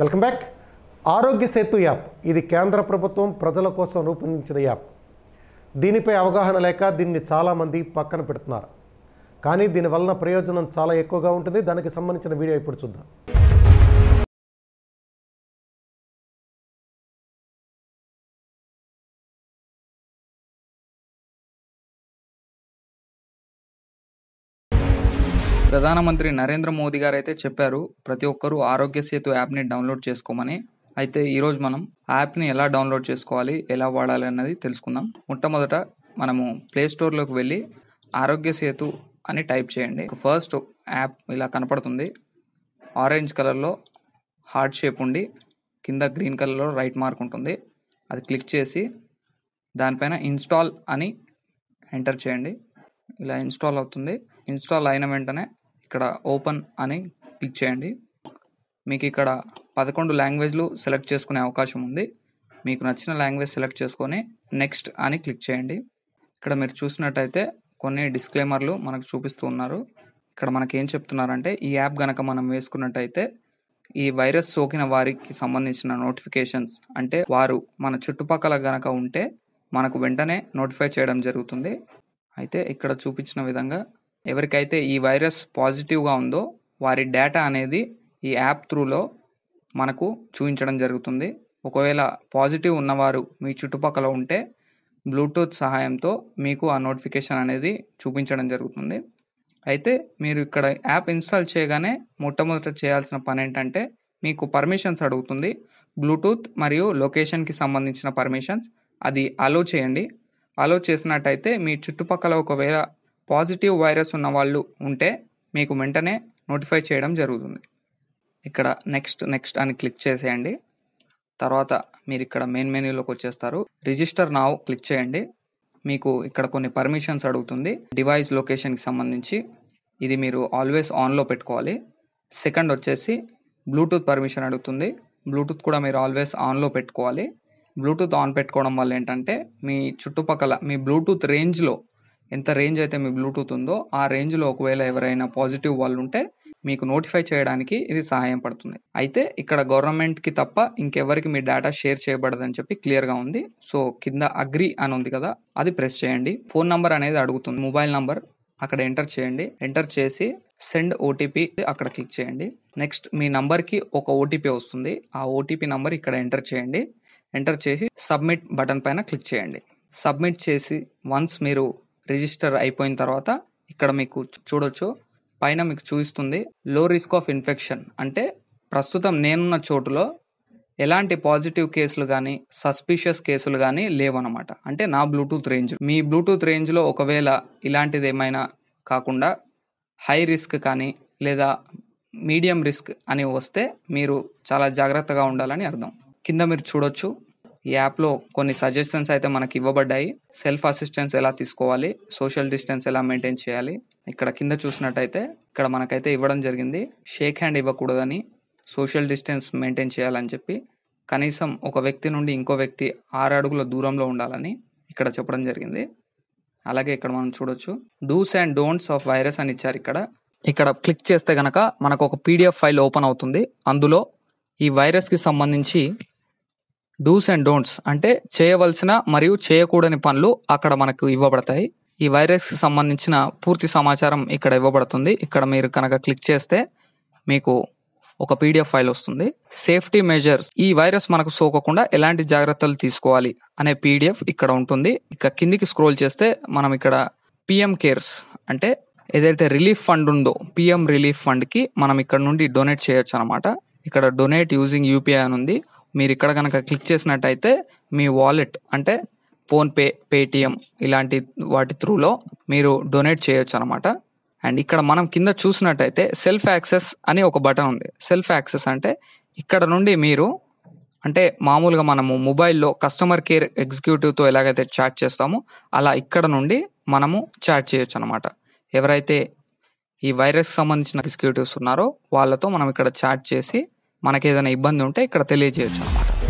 welcome back ఆరోగ్య Setu app ఇది కేంద్ర ప్రభుత్వం ప్రజల కోసం రూపొందించిన యాప్ దీనిపై అవగాహన లేక దీన్ని చాలామంది పక్కన పెడుతున్నారు కానీ దీనివలన ప్రయోజనం చాలా ఎక్కువగా ఉంటుంది దానికి సంబంధించిన వీడియో ఇప్పుడు చూద్దాం ప్రధానమంత్రి నరేంద్ర మోదీ గారు అయితే చెప్పారు ప్రతి ఒక్కరూ ఆరోగ్య సేతు యాప్ని డౌన్లోడ్ చేసుకోమని అయితే ఈరోజు మనం యాప్ని ఎలా డౌన్లోడ్ చేసుకోవాలి ఎలా వాడాలి అన్నది తెలుసుకుందాం మొట్టమొదట మనము ప్లే వెళ్ళి ఆరోగ్య సేతు అని టైప్ చేయండి ఫస్ట్ యాప్ ఇలా కనపడుతుంది ఆరెంజ్ కలర్లో హార్ట్ షేప్ ఉండి కింద గ్రీన్ కలర్లో రైట్ మార్క్ ఉంటుంది అది క్లిక్ చేసి దానిపైన ఇన్స్టాల్ అని ఎంటర్ చేయండి ఇలా ఇన్స్టాల్ అవుతుంది ఇన్స్టాల్ అయిన వెంటనే ఇక్కడ ఓపెన్ అని క్లిక్ చేయండి మీకు ఇక్కడ పదకొండు లాంగ్వేజ్లు సెలెక్ట్ చేసుకునే అవకాశం ఉంది మీకు నచ్చిన లాంగ్వేజ్ సెలెక్ట్ చేసుకొని నెక్స్ట్ అని క్లిక్ చేయండి ఇక్కడ మీరు చూసినట్టయితే కొన్ని డిస్క్లైమర్లు మనకు చూపిస్తూ ఉన్నారు ఇక్కడ మనకి ఏం చెప్తున్నారంటే ఈ యాప్ గనక మనం వేసుకున్నట్టయితే ఈ వైరస్ సోకిన వారికి సంబంధించిన నోటిఫికేషన్స్ అంటే వారు మన చుట్టుపక్కల గనక ఉంటే మనకు వెంటనే నోటిఫై చేయడం జరుగుతుంది అయితే ఇక్కడ చూపించిన విధంగా ఎవరికైతే ఈ వైరస్ పాజిటివ్గా ఉందో వారి డేటా అనేది ఈ యాప్ త్రూలో మనకు చూపించడం జరుగుతుంది ఒకవేళ పాజిటివ్ ఉన్నవారు మీ చుట్టుపక్కల ఉంటే బ్లూటూత్ సహాయంతో మీకు ఆ నోటిఫికేషన్ అనేది చూపించడం జరుగుతుంది అయితే మీరు ఇక్కడ యాప్ ఇన్స్టాల్ చేయగానే మొట్టమొదట చేయాల్సిన పని ఏంటంటే మీకు పర్మిషన్స్ అడుగుతుంది బ్లూటూత్ మరియు లొకేషన్కి సంబంధించిన పర్మిషన్స్ అది అలో చేయండి అలో చేసినట్టయితే మీ చుట్టుపక్కల ఒకవేళ పాజిటివ్ వైరస్ ఉన్న వాళ్ళు ఉంటే మీకు వెంటనే నోటిఫై చేయడం జరుగుతుంది ఇక్కడ నెక్స్ట్ నెక్స్ట్ అని క్లిక్ చేసేయండి తర్వాత మీరు ఇక్కడ మెయిన్ మెన్యూలోకి వచ్చేస్తారు రిజిస్టర్ నావ్ క్లిక్ చేయండి మీకు ఇక్కడ కొన్ని పర్మిషన్స్ అడుగుతుంది డివైస్ లొకేషన్కి సంబంధించి ఇది మీరు ఆల్వేస్ ఆన్లో పెట్టుకోవాలి సెకండ్ వచ్చేసి బ్లూటూత్ పర్మిషన్ అడుగుతుంది బ్లూటూత్ కూడా మీరు ఆల్వేస్ ఆన్లో పెట్టుకోవాలి బ్లూటూత్ ఆన్ పెట్టుకోవడం వల్ల ఏంటంటే మీ చుట్టుపక్కల మీ బ్లూటూత్ రేంజ్లో ఎంత రేంజ్ అయితే మీ బ్లూటూత్ ఉందో ఆ రేంజ్లో ఒకవేళ ఎవరైనా పాజిటివ్ వాళ్ళు ఉంటే మీకు నోటిఫై చేయడానికి ఇది సహాయం పడుతుంది అయితే ఇక్కడ గవర్నమెంట్కి తప్ప ఇంకెవరికి మీ డేటా షేర్ చేయబడదని చెప్పి క్లియర్గా ఉంది సో కింద అగ్రి అని ఉంది కదా అది ప్రెస్ చేయండి ఫోన్ నంబర్ అనేది అడుగుతుంది మొబైల్ నంబర్ అక్కడ ఎంటర్ చేయండి ఎంటర్ చేసి సెండ్ ఓటీపీ అక్కడ క్లిక్ చేయండి నెక్స్ట్ మీ నంబర్కి ఒక ఓటీపీ వస్తుంది ఆ ఓటీపీ నంబర్ ఇక్కడ ఎంటర్ చేయండి ఎంటర్ చేసి సబ్మిట్ బటన్ పైన క్లిక్ చేయండి సబ్మిట్ చేసి వన్స్ మీరు రిజిస్టర్ అయిపోయిన తర్వాత ఇక్కడ మీకు చూడొచ్చు పైన మీకు చూపిస్తుంది లో రిస్క్ ఆఫ్ ఇన్ఫెక్షన్ అంటే ప్రస్తుతం నేనున్న చోటులో ఎలాంటి పాజిటివ్ కేసులు కానీ సస్పిషియస్ కేసులు కానీ లేవన్నమాట అంటే నా బ్లూటూత్ రేంజ్ మీ బ్లూటూత్ రేంజ్లో ఒకవేళ ఇలాంటిది ఏమైనా కాకుండా హై రిస్క్ కానీ లేదా మీడియం రిస్క్ అని వస్తే మీరు చాలా జాగ్రత్తగా ఉండాలని అర్థం కింద మీరు చూడొచ్చు ఈ యాప్లో కొన్ని సజెషన్స్ అయితే మనకి ఇవ్వబడ్డాయి సెల్ఫ్ అసిస్టెన్స్ ఎలా తీసుకోవాలి సోషల్ డిస్టెన్స్ ఎలా మెయింటైన్ చేయాలి ఇక్కడ కింద చూసినట్టయితే ఇక్కడ మనకైతే ఇవ్వడం జరిగింది షేక్ హ్యాండ్ ఇవ్వకూడదని సోషల్ డిస్టెన్స్ మెయింటైన్ చేయాలని చెప్పి కనీసం ఒక వ్యక్తి నుండి ఇంకో వ్యక్తి ఆరు అడుగుల దూరంలో ఉండాలని ఇక్కడ చెప్పడం జరిగింది అలాగే ఇక్కడ మనం చూడొచ్చు dos and don'ts of virus అని ఇచ్చారు ఇక్కడ ఇక్కడ క్లిక్ చేస్తే కనుక మనకు ఒక పీడిఎఫ్ ఫైల్ ఓపెన్ అవుతుంది అందులో ఈ వైరస్కి సంబంధించి డూస్ అండ్ డోంట్స్ అంటే చేయవలసిన మరియు చేయకూడని పనులు అక్కడ మనకు ఇవ్వబడతాయి ఈ వైరస్కి సంబంధించిన పూర్తి సమాచారం ఇక్కడ ఇవ్వబడుతుంది ఇక్కడ మీరు కనుక క్లిక్ చేస్తే మీకు ఒక పీడిఎఫ్ ఫైల్ వస్తుంది సేఫ్టీ మెజర్స్ ఈ వైరస్ మనకు సోకకుండా ఎలాంటి జాగ్రత్తలు తీసుకోవాలి అనే పీడిఎఫ్ ఇక్కడ ఉంటుంది ఇక కిందికి స్క్రోల్ చేస్తే మనం ఇక్కడ పిఎం కేర్స్ అంటే ఏదైతే రిలీఫ్ ఫండ్ ఉందో పిఎం రిలీఫ్ ఫండ్కి మనం ఇక్కడ నుండి డొనేట్ చేయొచ్చు అనమాట ఇక్కడ డొనేట్ యూజింగ్ యూపీఐ అని ఉంది మీరు ఇక్కడ కనుక క్లిక్ చేసినట్టయితే మీ వాలెట్ అంటే ఫోన్పే పేటిఎం ఇలాంటి వాటి త్రూలో మీరు డొనేట్ చేయొచ్చు అనమాట అండ్ ఇక్కడ మనం కింద చూసినట్టయితే సెల్ఫ్ యాక్సెస్ అని ఒక బటన్ ఉంది సెల్ఫ్ యాక్సెస్ అంటే ఇక్కడ నుండి మీరు అంటే మామూలుగా మనము మొబైల్లో కస్టమర్ కేర్ ఎగ్జిక్యూటివ్తో ఎలాగైతే చాట్ చేస్తామో అలా ఇక్కడ నుండి మనము చాట్ చేయొచ్చు అనమాట ఎవరైతే ఈ వైరస్ సంబంధించిన ఎగ్జిక్యూటివ్స్ ఉన్నారో వాళ్ళతో మనం ఇక్కడ చాట్ చేసి మనకేదైనా ఇబ్బంది ఉంటే ఇక్కడ తెలియజేయచ్చు అనమాట